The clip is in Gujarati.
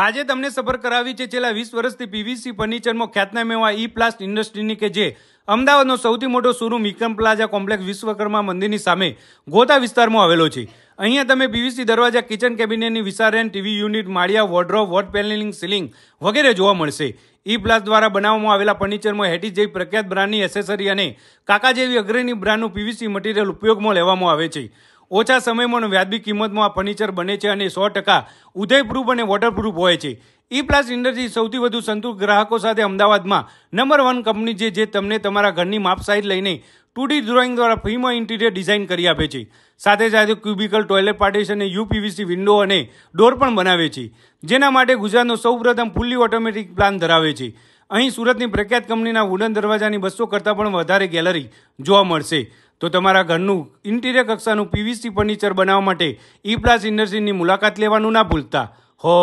આજે તમને સફર કરાવી છે છેલ્લા વીસ વર્ષથી પીવીસી ફર્નિચરમાં ખ્યાતનામ એવા ઈ પ્લાસ્ટ ઇન્ડસ્ટ્રીની કે જે અમદાવાદનો સૌથી મોટો showroom Vikram plaza complex Vishwakarma મંદિરની સામે ગોતા વિસ્તારમાં આવેલો છે અહીંયા તમે પીવીસી દરવાજા કિચન કેબિનેટની વિસારેન ટીવી યુનિટ માળિયા વોર્ડ્રોપ વોટ પેનલિંગ સિલિંગ વગેરે જોવા મળશે ઈ પ્લાસ દ્વારા બનાવવામાં આવેલા ફર્નિચરમાં હેટી જેવી પ્રખ્યાત બ્રાન્ડની એસેસરી અને કાકા જેવી અગ્રણી બ્રાન્ડનું પીવીસી મટીરિયલ ઉપયોગમાં લેવામાં આવે છે ઓછા સમયમાં વ્યાજબી કિંમતમાં આ ફર્નિચર બને છે અને સો ટકા ઉદયપ્રૂફ અને વોટરપ્રૂફ હોય છે ઈ પ્લાસ ઇન્ડસ્ટ્રી સૌથી વધુ સંતુષ્ટ ગ્રાહકો સાથે અમદાવાદમાં નંબર વન કંપની છે જે તમને તમારા ઘરની માપ સાઈઝ લઈને ટુડી ડ્રોઈંગ દ્વારા ફ્રીમાં ઇન્ટિરિયર ડિઝાઇન કરી આપે છે સાથે સાથે ક્યુબિકલ ટોયલેટ પાર્ટીશન અને યુપીવીસી વિન્ડો અને ડોર પણ બનાવે છે જેના માટે ગુજરાતનો સૌપ્રથમ ફૂલ્લી ઓટોમેટિક પ્લાન ધરાવે છે અહીં સુરતની પ્રખ્યાત કંપનીના વુડન દરવાજાની બસો કરતાં પણ વધારે ગેલેરી જોવા મળશે તો તમારા ઘરનું ઇન્ટિરિયર કક્ષાનું પીવીસી ફર્નિચર બનાવવા માટે ઈ પ્લાસ ઇન્ડસ્ટ્રીની મુલાકાત લેવાનું ના ભૂલતા હો